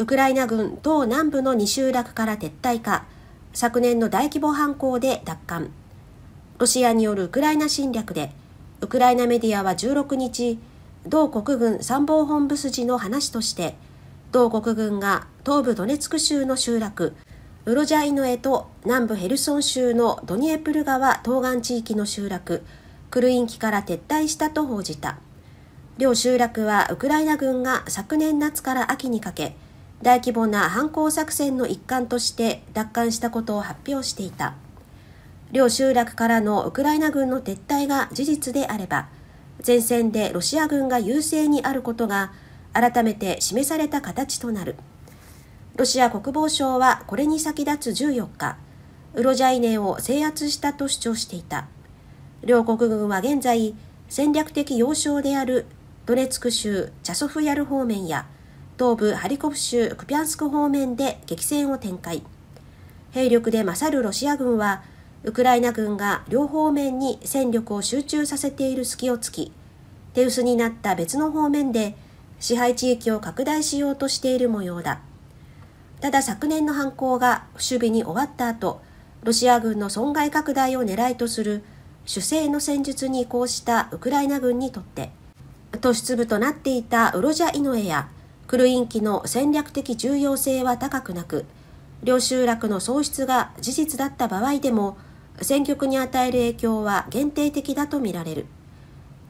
ウクライナ軍東南部の2集落から撤退か、昨年の大規模犯行で奪還。ロシアによるウクライナ侵略で、ウクライナメディアは16日、同国軍参謀本部筋の話として、同国軍が東部ドネツク州の集落、ウロジャイノエと南部ヘルソン州のドニエプル川東岸地域の集落、クルインキから撤退したと報じた。両集落はウクライナ軍が昨年夏から秋にかけ、大規模な反抗作戦の一環として奪還したことを発表していた両集落からのウクライナ軍の撤退が事実であれば前線でロシア軍が優勢にあることが改めて示された形となるロシア国防省はこれに先立つ14日ウロジャイネを制圧したと主張していた両国軍は現在戦略的要衝であるドネツク州チャソフヤル方面や東部ハリコフ州クピャンスク方面で激戦を展開兵力で勝るロシア軍はウクライナ軍が両方面に戦力を集中させている隙を突き手薄になった別の方面で支配地域を拡大しようとしている模様だただ昨年の犯行が不守備に終わった後ロシア軍の損害拡大を狙いとする主勢の戦術に移行したウクライナ軍にとって突出部となっていたウロジャ・イノエやクルイン機の戦略的重要性は高くなく領集落の喪失が事実だった場合でも戦局に与える影響は限定的だとみられる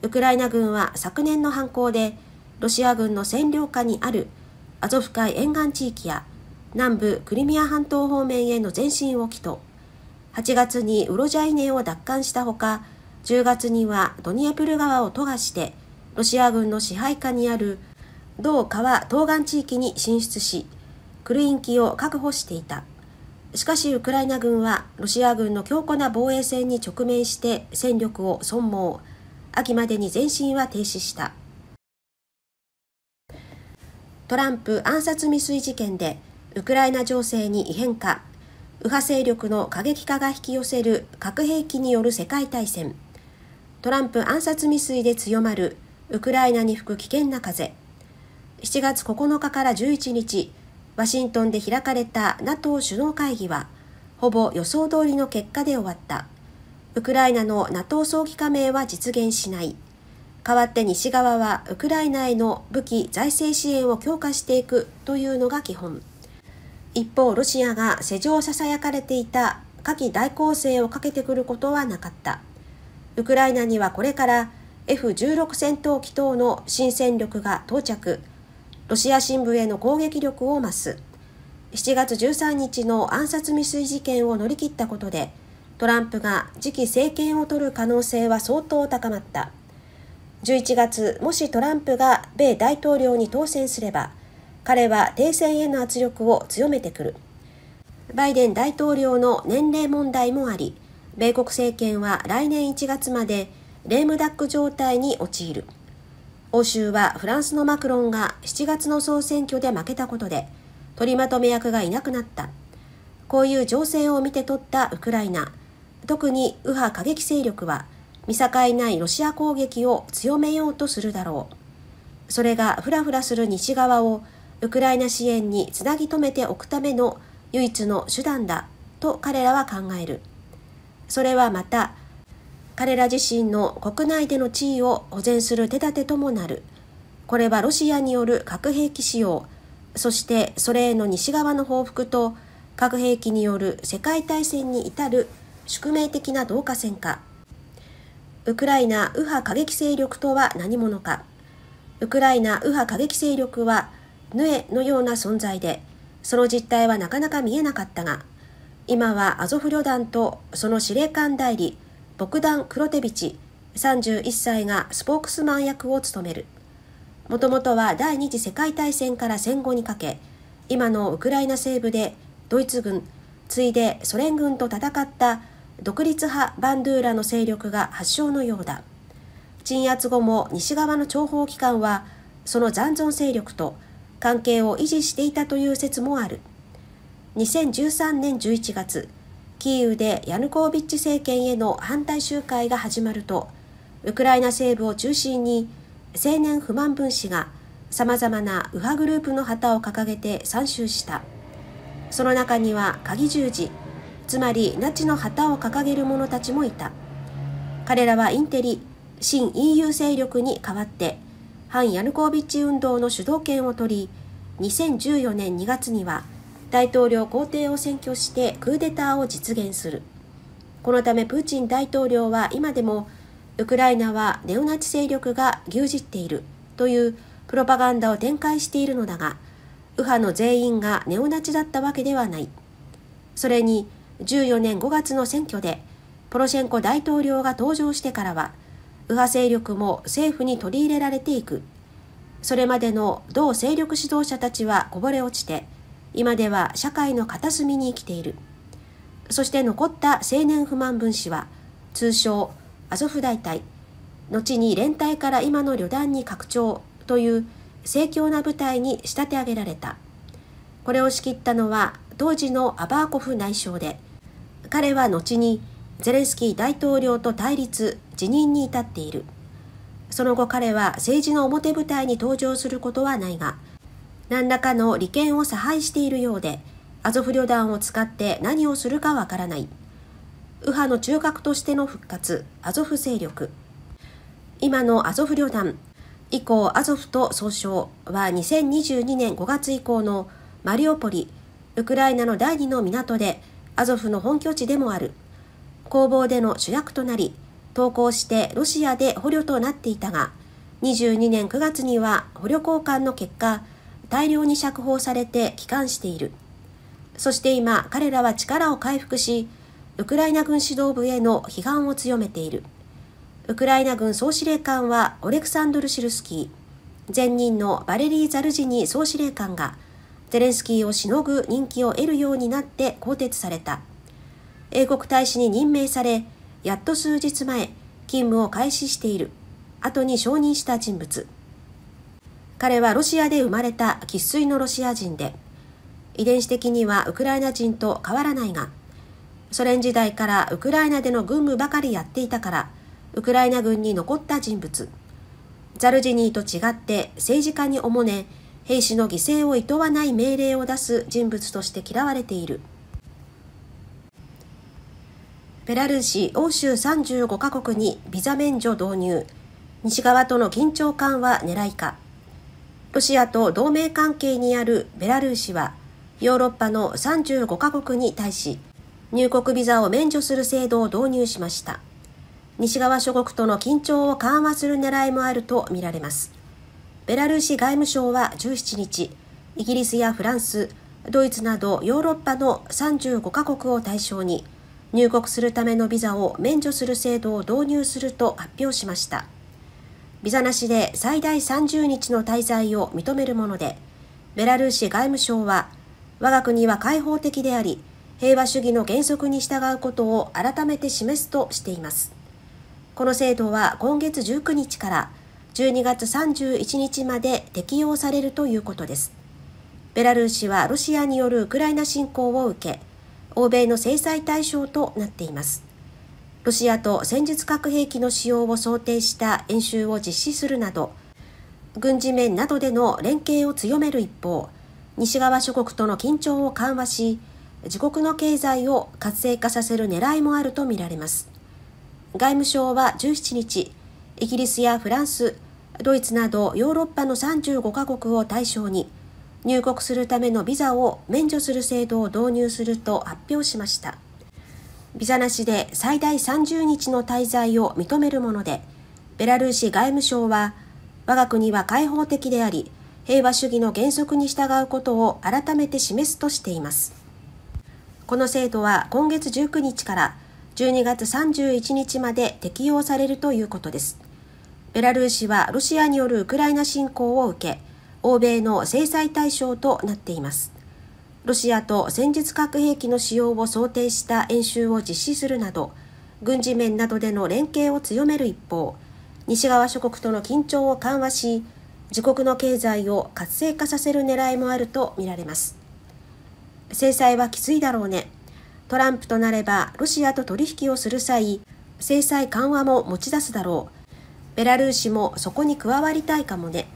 ウクライナ軍は昨年の反攻でロシア軍の占領下にあるアゾフ海沿岸地域や南部クリミア半島方面への前進を祈と、8月にウロジャイネを奪還したほか10月にはドニエプル川を渡河してロシア軍の支配下にある同川東岸地域に進出し、クルインキを確保していた。しかしウクライナ軍はロシア軍の強固な防衛戦に直面して戦力を損耗、秋までに前進は停止した。トランプ暗殺未遂事件でウクライナ情勢に異変化、右派勢力の過激化が引き寄せる核兵器による世界大戦、トランプ暗殺未遂で強まるウクライナに吹く危険な風、7月9日から11日、ワシントンで開かれた NATO 首脳会議は、ほぼ予想通りの結果で終わった。ウクライナの NATO 早期加盟は実現しない。代わって西側はウクライナへの武器財政支援を強化していくというのが基本。一方、ロシアが世情を囁かれていた火器大攻勢をかけてくることはなかった。ウクライナにはこれから F16 戦闘機等の新戦力が到着。ロシア新聞への攻撃力を増す7月13日の暗殺未遂事件を乗り切ったことでトランプが次期政権を取る可能性は相当高まった11月もしトランプが米大統領に当選すれば彼は停戦への圧力を強めてくるバイデン大統領の年齢問題もあり米国政権は来年1月までレームダック状態に陥る。欧州はフランスのマクロンが7月の総選挙で負けたことで取りまとめ役がいなくなったこういう情勢を見て取ったウクライナ特に右派過激勢力は見境ないロシア攻撃を強めようとするだろうそれがふらふらする西側をウクライナ支援につなぎ止めておくための唯一の手段だと彼らは考えるそれはまた彼ら自身の国内での地位を保全する手立てともなる。これはロシアによる核兵器使用、そしてそれへの西側の報復と核兵器による世界大戦に至る宿命的な同化戦か。ウクライナ右派過激勢力とは何者か。ウクライナ右派過激勢力はヌエのような存在で、その実態はなかなか見えなかったが、今はアゾフ旅団とその司令官代理、ボクダン・クロテビチ31歳がスポークスマン役を務めるもともとは第二次世界大戦から戦後にかけ今のウクライナ西部でドイツ軍ついでソ連軍と戦った独立派バンドゥーラの勢力が発祥のようだ鎮圧後も西側の諜報機関はその残存勢力と関係を維持していたという説もある2013年11月キーウでヤヌコービッチ政権への反対集会が始まるとウクライナ西部を中心に青年不満分子がさまざまな右派グループの旗を掲げて参集したその中には鍵十字つまりナチの旗を掲げる者たちもいた彼らはインテリ新 EU 勢力に代わって反ヤヌコービッチ運動の主導権を取り2014年2月には大統領皇帝を占拠してクーデターを実現するこのためプーチン大統領は今でもウクライナはネオナチ勢力が牛耳っているというプロパガンダを展開しているのだが右派の全員がネオナチだったわけではないそれに14年5月の選挙でポロシェンコ大統領が登場してからは右派勢力も政府に取り入れられていくそれまでの同勢力指導者たちはこぼれ落ちて今では社会の片隅に生きているそして残った青年不満分子は通称アゾフ大隊後に連隊から今の旅団に拡張という盛況な部隊に仕立て上げられたこれを仕切ったのは当時のアバーコフ内相で彼は後にゼレンスキー大統領と対立辞任に至っているその後彼は政治の表舞台に登場することはないが何らかの利権を差配しているようで、アゾフ旅団を使って何をするかわからない。右派の中核としての復活、アゾフ勢力。今のアゾフ旅団、以降アゾフと総称は2022年5月以降のマリオポリ、ウクライナの第2の港でアゾフの本拠地でもある攻防での主役となり投降してロシアで捕虜となっていたが22年9月には捕虜交換の結果大量に釈放されて帰還している。そして今、彼らは力を回復し、ウクライナ軍指導部への批判を強めている。ウクライナ軍総司令官はオレクサンドル・シルスキー、前任のバレリー・ザルジニ総司令官が、ゼレンスキーをしのぐ人気を得るようになって更迭された。英国大使に任命され、やっと数日前、勤務を開始している。後に承認した人物。彼はロシアで生まれた生粋のロシア人で、遺伝子的にはウクライナ人と変わらないが、ソ連時代からウクライナでの軍務ばかりやっていたから、ウクライナ軍に残った人物。ザルジニーと違って政治家におもね、兵士の犠牲を厭わない命令を出す人物として嫌われている。ベラルーシ、欧州35カ国にビザ免除導入。西側との緊張緩和狙いか。ロシアと同盟関係にあるベラルーシは、ヨーロッパの35カ国に対し、入国ビザを免除する制度を導入しました。西側諸国との緊張を緩和する狙いもあるとみられます。ベラルーシ外務省は17日、イギリスやフランス、ドイツなどヨーロッパの35カ国を対象に、入国するためのビザを免除する制度を導入すると発表しました。ビザなしで最大30日の滞在を認めるもので、ベラルーシ外務省は、我が国は開放的であり、平和主義の原則に従うことを改めて示すとしています。この制度は今月19日から12月31日まで適用されるということです。ベラルーシはロシアによるウクライナ侵攻を受け、欧米の制裁対象となっています。ロシアと戦術核兵器の使用を想定した演習を実施するなど、軍事面などでの連携を強める一方、西側諸国との緊張を緩和し、自国の経済を活性化させる狙いもあるとみられます。外務省は17日、イギリスやフランス、ドイツなどヨーロッパの35カ国を対象に、入国するためのビザを免除する制度を導入すると発表しました。ビザなしで最大30日の滞在を認めるもので、ベラルーシ外務省は、我が国は開放的であり、平和主義の原則に従うことを改めて示すとしています。この制度は今月19日から12月31日まで適用されるということです。ベラルーシはロシアによるウクライナ侵攻を受け、欧米の制裁対象となっています。ロシアと戦術核兵器の使用を想定した演習を実施するなど軍事面などでの連携を強める一方西側諸国との緊張を緩和し自国の経済を活性化させる狙いもあるとみられます制裁はきついだろうねトランプとなればロシアと取引をする際制裁緩和も持ち出すだろうベラルーシもそこに加わりたいかもね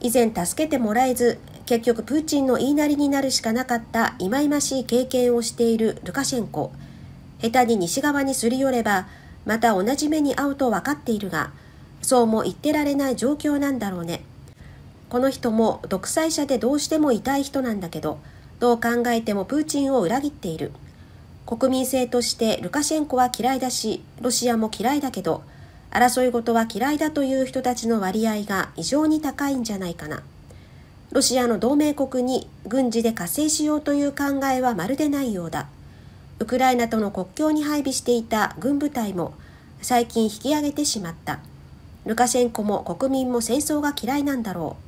以前助けてもらえず結局プーチンの言いなりになるしかなかった忌々しい経験をしているルカシェンコ下手に西側にすり寄ればまた同じ目に遭うと分かっているがそうも言ってられない状況なんだろうねこの人も独裁者でどうしても痛い人なんだけどどう考えてもプーチンを裏切っている国民性としてルカシェンコは嫌いだしロシアも嫌いだけど争い事は嫌いだという人たちの割合が異常に高いんじゃないかな。ロシアの同盟国に軍事で加勢しようという考えはまるでないようだウクライナとの国境に配備していた軍部隊も最近引き上げてしまったルカシェンコも国民も戦争が嫌いなんだろう